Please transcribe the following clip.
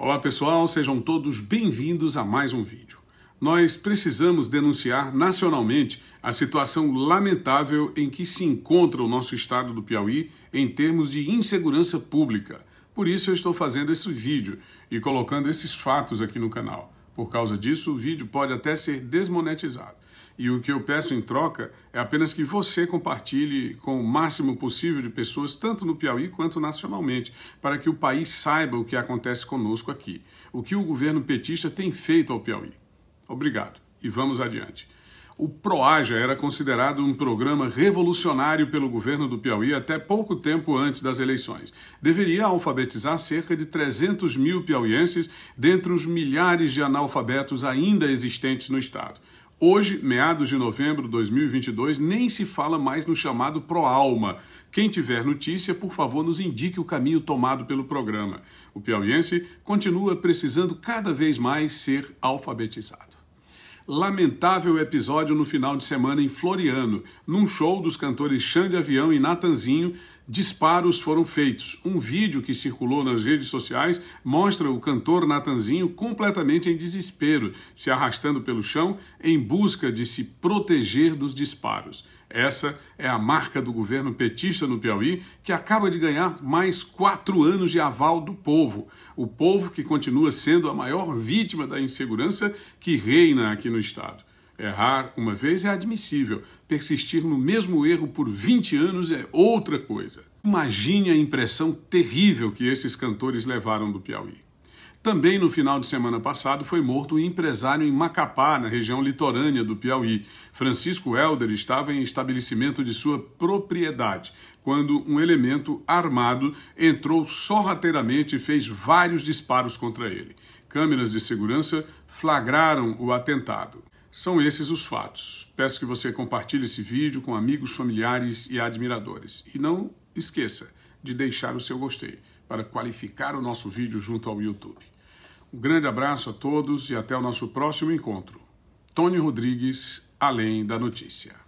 Olá pessoal, sejam todos bem-vindos a mais um vídeo. Nós precisamos denunciar nacionalmente a situação lamentável em que se encontra o nosso estado do Piauí em termos de insegurança pública. Por isso eu estou fazendo esse vídeo e colocando esses fatos aqui no canal. Por causa disso, o vídeo pode até ser desmonetizado. E o que eu peço em troca é apenas que você compartilhe com o máximo possível de pessoas, tanto no Piauí quanto nacionalmente, para que o país saiba o que acontece conosco aqui, o que o governo petista tem feito ao Piauí. Obrigado e vamos adiante. O PROAJA era considerado um programa revolucionário pelo governo do Piauí até pouco tempo antes das eleições. Deveria alfabetizar cerca de 300 mil piauienses dentre os milhares de analfabetos ainda existentes no estado. Hoje, meados de novembro de 2022, nem se fala mais no chamado Proalma. Quem tiver notícia, por favor, nos indique o caminho tomado pelo programa. O piauiense continua precisando cada vez mais ser alfabetizado. Lamentável episódio no final de semana em Floriano, num show dos cantores Xande Avião e Natanzinho, disparos foram feitos. Um vídeo que circulou nas redes sociais mostra o cantor Natanzinho completamente em desespero, se arrastando pelo chão em busca de se proteger dos disparos. Essa é a marca do governo petista no Piauí, que acaba de ganhar mais quatro anos de aval do povo. O povo que continua sendo a maior vítima da insegurança que reina aqui no estado. Errar uma vez é admissível, persistir no mesmo erro por 20 anos é outra coisa. Imagine a impressão terrível que esses cantores levaram do Piauí. Também no final de semana passado foi morto um empresário em Macapá, na região litorânea do Piauí. Francisco Helder estava em estabelecimento de sua propriedade quando um elemento armado entrou sorrateiramente e fez vários disparos contra ele. Câmeras de segurança flagraram o atentado. São esses os fatos. Peço que você compartilhe esse vídeo com amigos, familiares e admiradores. E não esqueça de deixar o seu gostei para qualificar o nosso vídeo junto ao YouTube. Um grande abraço a todos e até o nosso próximo encontro. Tony Rodrigues, Além da Notícia.